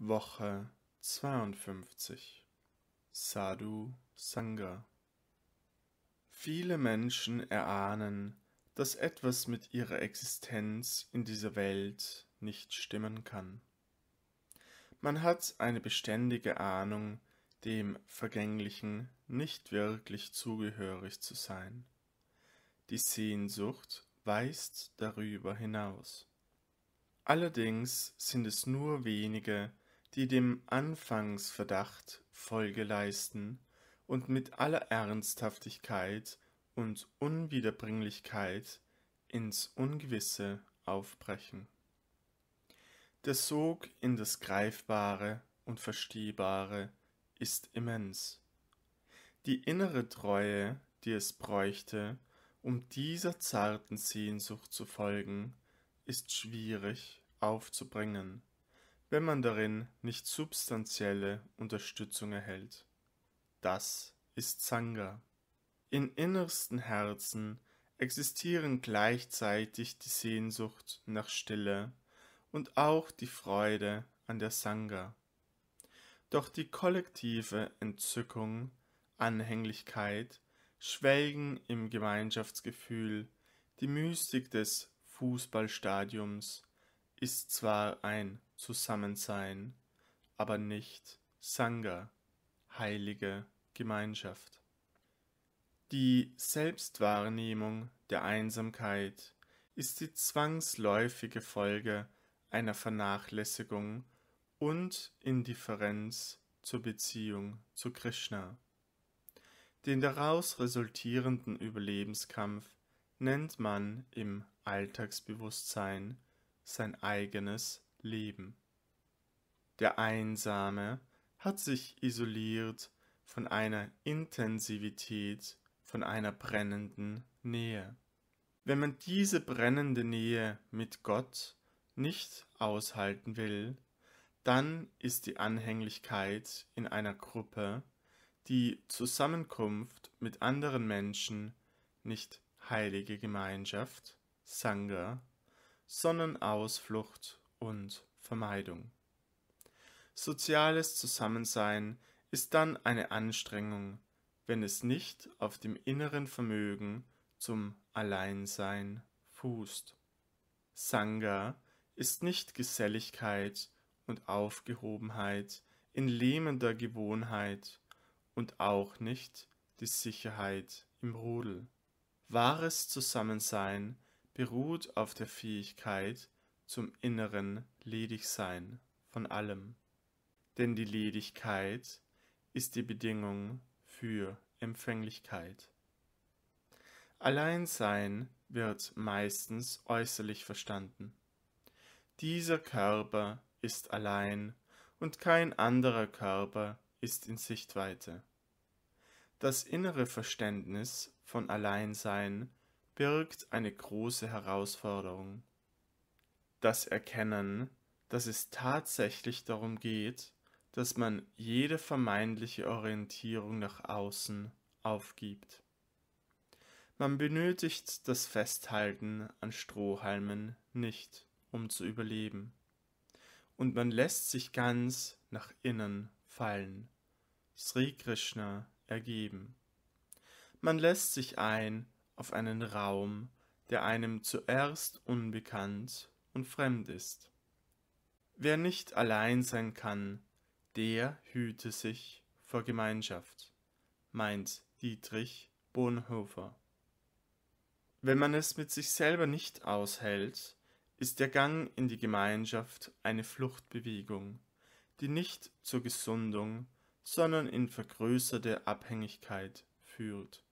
Woche 52 Sadhu Sangha Viele Menschen erahnen, dass etwas mit ihrer Existenz in dieser Welt nicht stimmen kann. Man hat eine beständige Ahnung, dem Vergänglichen nicht wirklich zugehörig zu sein. Die Sehnsucht weist darüber hinaus. Allerdings sind es nur wenige, die dem Anfangsverdacht Folge leisten und mit aller Ernsthaftigkeit und Unwiederbringlichkeit ins Ungewisse aufbrechen. Der Sog in das Greifbare und Verstehbare ist immens. Die innere Treue, die es bräuchte, um dieser zarten Sehnsucht zu folgen, ist schwierig aufzubringen wenn man darin nicht substanzielle Unterstützung erhält. Das ist Sangha. In innersten Herzen existieren gleichzeitig die Sehnsucht nach Stille und auch die Freude an der Sangha. Doch die kollektive Entzückung, Anhänglichkeit, Schwelgen im Gemeinschaftsgefühl, die Mystik des Fußballstadiums ist zwar ein Zusammensein, aber nicht Sangha, heilige Gemeinschaft. Die Selbstwahrnehmung der Einsamkeit ist die zwangsläufige Folge einer Vernachlässigung und Indifferenz zur Beziehung zu Krishna. Den daraus resultierenden Überlebenskampf nennt man im Alltagsbewusstsein sein eigenes leben. Der Einsame hat sich isoliert von einer Intensivität, von einer brennenden Nähe. Wenn man diese brennende Nähe mit Gott nicht aushalten will, dann ist die Anhänglichkeit in einer Gruppe, die Zusammenkunft mit anderen Menschen, nicht heilige Gemeinschaft, Sangha, sondern Ausflucht und Vermeidung. Soziales Zusammensein ist dann eine Anstrengung, wenn es nicht auf dem inneren Vermögen zum Alleinsein fußt. Sangha ist nicht Geselligkeit und Aufgehobenheit in lähmender Gewohnheit und auch nicht die Sicherheit im Rudel. Wahres Zusammensein beruht auf der Fähigkeit, zum Inneren Ledigsein von allem. Denn die Ledigkeit ist die Bedingung für Empfänglichkeit. Alleinsein wird meistens äußerlich verstanden. Dieser Körper ist allein und kein anderer Körper ist in Sichtweite. Das innere Verständnis von Alleinsein birgt eine große Herausforderung das erkennen, dass es tatsächlich darum geht, dass man jede vermeintliche Orientierung nach außen aufgibt. Man benötigt das Festhalten an Strohhalmen nicht, um zu überleben. Und man lässt sich ganz nach innen fallen, Sri Krishna ergeben. Man lässt sich ein auf einen Raum, der einem zuerst unbekannt und fremd ist. Wer nicht allein sein kann, der hüte sich vor Gemeinschaft, meint Dietrich Bonhoeffer. Wenn man es mit sich selber nicht aushält, ist der Gang in die Gemeinschaft eine Fluchtbewegung, die nicht zur Gesundung, sondern in vergrößerte Abhängigkeit führt.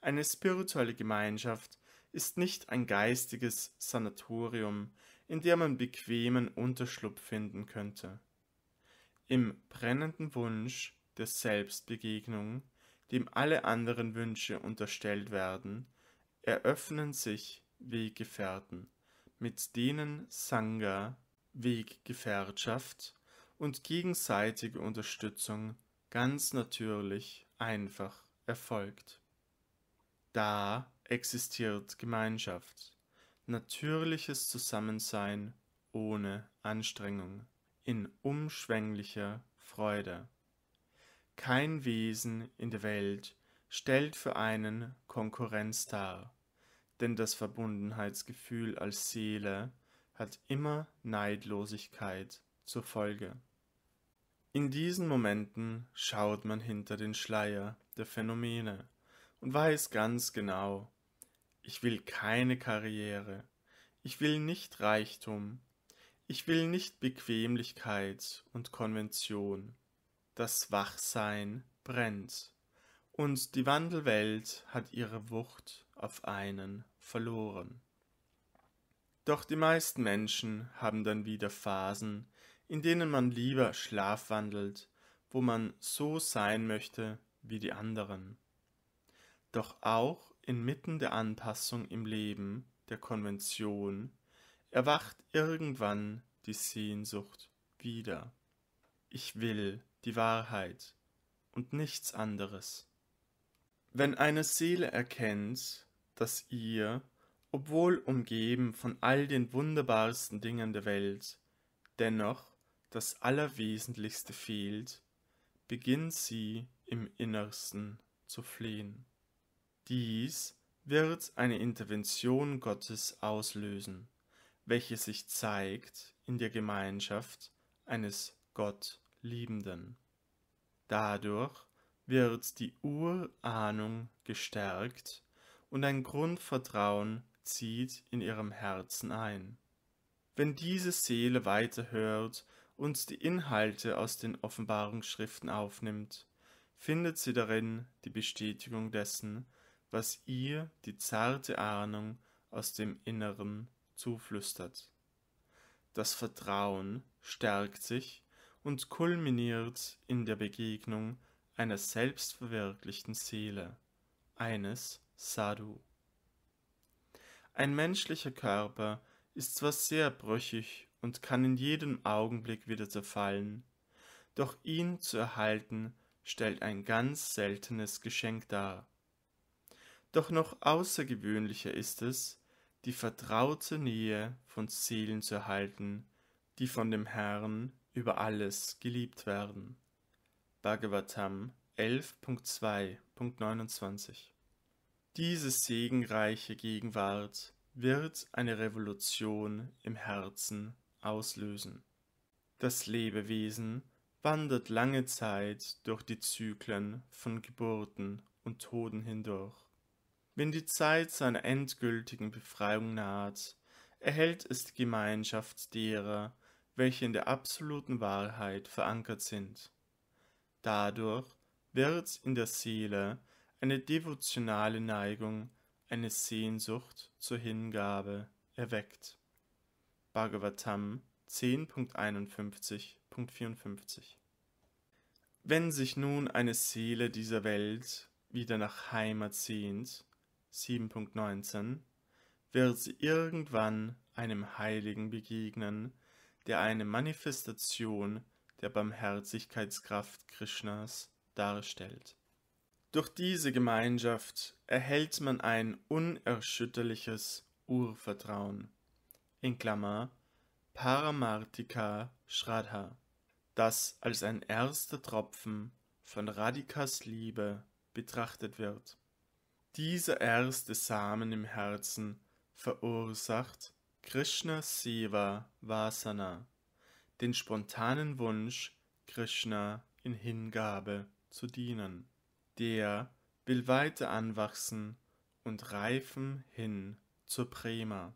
Eine spirituelle Gemeinschaft ist nicht ein geistiges Sanatorium, in dem man bequemen Unterschlupf finden könnte. Im brennenden Wunsch der Selbstbegegnung, dem alle anderen Wünsche unterstellt werden, eröffnen sich Weggefährten, mit denen Sangha, Weggefährtschaft und gegenseitige Unterstützung ganz natürlich einfach erfolgt. Da existiert Gemeinschaft, natürliches Zusammensein ohne Anstrengung, in umschwänglicher Freude. Kein Wesen in der Welt stellt für einen Konkurrenz dar, denn das Verbundenheitsgefühl als Seele hat immer Neidlosigkeit zur Folge. In diesen Momenten schaut man hinter den Schleier der Phänomene und weiß ganz genau, ich will keine Karriere. Ich will nicht Reichtum. Ich will nicht Bequemlichkeit und Konvention. Das Wachsein brennt. Und die Wandelwelt hat ihre Wucht auf einen verloren. Doch die meisten Menschen haben dann wieder Phasen, in denen man lieber schlafwandelt, wo man so sein möchte wie die anderen. Doch auch Inmitten der Anpassung im Leben der Konvention erwacht irgendwann die Sehnsucht wieder. Ich will die Wahrheit und nichts anderes. Wenn eine Seele erkennt, dass ihr, obwohl umgeben von all den wunderbarsten Dingen der Welt, dennoch das Allerwesentlichste fehlt, beginnt sie im Innersten zu flehen. Dies wird eine Intervention Gottes auslösen, welche sich zeigt in der Gemeinschaft eines Gottliebenden. Dadurch wird die Urahnung gestärkt und ein Grundvertrauen zieht in ihrem Herzen ein. Wenn diese Seele weiterhört und die Inhalte aus den Offenbarungsschriften aufnimmt, findet sie darin die Bestätigung dessen, was ihr die zarte Ahnung aus dem Inneren zuflüstert. Das Vertrauen stärkt sich und kulminiert in der Begegnung einer selbstverwirklichten Seele, eines Sadhu. Ein menschlicher Körper ist zwar sehr brüchig und kann in jedem Augenblick wieder zerfallen, doch ihn zu erhalten stellt ein ganz seltenes Geschenk dar doch noch außergewöhnlicher ist es, die vertraute Nähe von Seelen zu erhalten, die von dem Herrn über alles geliebt werden. Bhagavatam 11.2.29 Diese segenreiche Gegenwart wird eine Revolution im Herzen auslösen. Das Lebewesen wandert lange Zeit durch die Zyklen von Geburten und Toden hindurch. Wenn die Zeit seiner endgültigen Befreiung naht, erhält es die Gemeinschaft derer, welche in der absoluten Wahrheit verankert sind. Dadurch wird in der Seele eine devotionale Neigung, eine Sehnsucht zur Hingabe erweckt. Bhagavatam 10.51.54 Wenn sich nun eine Seele dieser Welt wieder nach Heimat sehnt, 7.19 wird sie irgendwann einem Heiligen begegnen, der eine Manifestation der Barmherzigkeitskraft Krishnas darstellt. Durch diese Gemeinschaft erhält man ein unerschütterliches Urvertrauen in Klammer Paramartika Shraddha, das als ein erster Tropfen von Radikas Liebe betrachtet wird. Dieser erste Samen im Herzen verursacht Krishna Seva Vasana, den spontanen Wunsch, Krishna in Hingabe zu dienen. Der will weiter anwachsen und reifen hin zur Prema.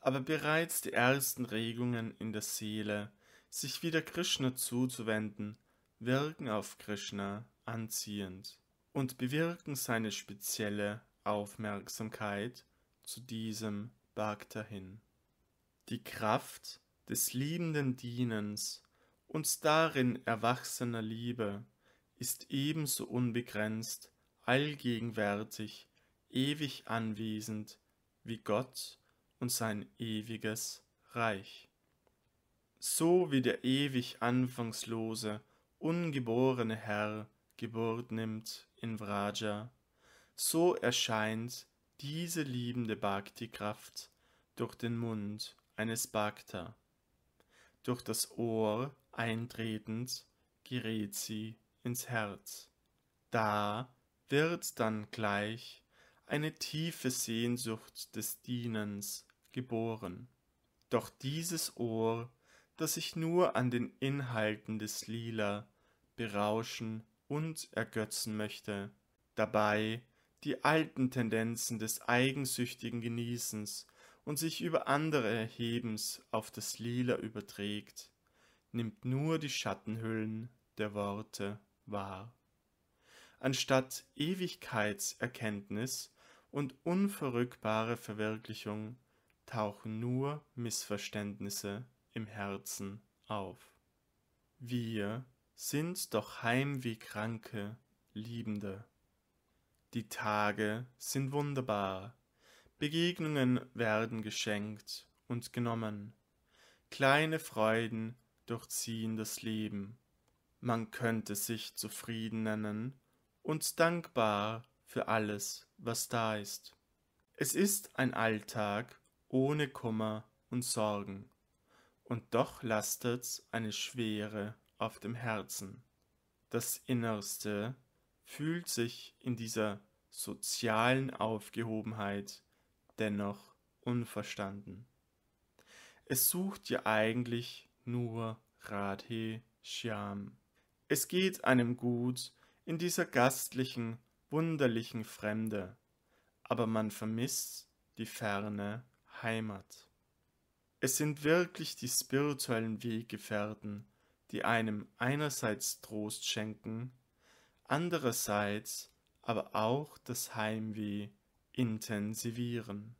Aber bereits die ersten Regungen in der Seele, sich wieder Krishna zuzuwenden, wirken auf Krishna anziehend und bewirken seine spezielle Aufmerksamkeit zu diesem Bhakta hin. Die Kraft des liebenden Dienens und darin erwachsener Liebe ist ebenso unbegrenzt, allgegenwärtig, ewig anwesend wie Gott und sein ewiges Reich. So wie der ewig anfangslose, ungeborene Herr Geburt nimmt in Vraja, so erscheint diese liebende Bhakti-Kraft durch den Mund eines Bhakta. Durch das Ohr eintretend gerät sie ins Herz. Da wird dann gleich eine tiefe Sehnsucht des Dienens geboren. Doch dieses Ohr, das sich nur an den Inhalten des Lila berauschen und ergötzen möchte, dabei die alten Tendenzen des eigensüchtigen Genießens und sich über andere Erhebens auf das Lila überträgt, nimmt nur die Schattenhüllen der Worte wahr. Anstatt Ewigkeitserkenntnis und unverrückbare Verwirklichung tauchen nur Missverständnisse im Herzen auf. Wir sind doch heim wie kranke, Liebende. Die Tage sind wunderbar, Begegnungen werden geschenkt und genommen, kleine Freuden durchziehen das Leben, man könnte sich zufrieden nennen und dankbar für alles, was da ist. Es ist ein Alltag ohne Kummer und Sorgen, und doch lastet's eine schwere auf dem Herzen. Das Innerste fühlt sich in dieser sozialen Aufgehobenheit dennoch unverstanden. Es sucht ja eigentlich nur Radhe Shyam. Es geht einem gut in dieser gastlichen, wunderlichen Fremde, aber man vermisst die ferne Heimat. Es sind wirklich die spirituellen Weggefährten, die einem einerseits Trost schenken, andererseits aber auch das Heimweh intensivieren.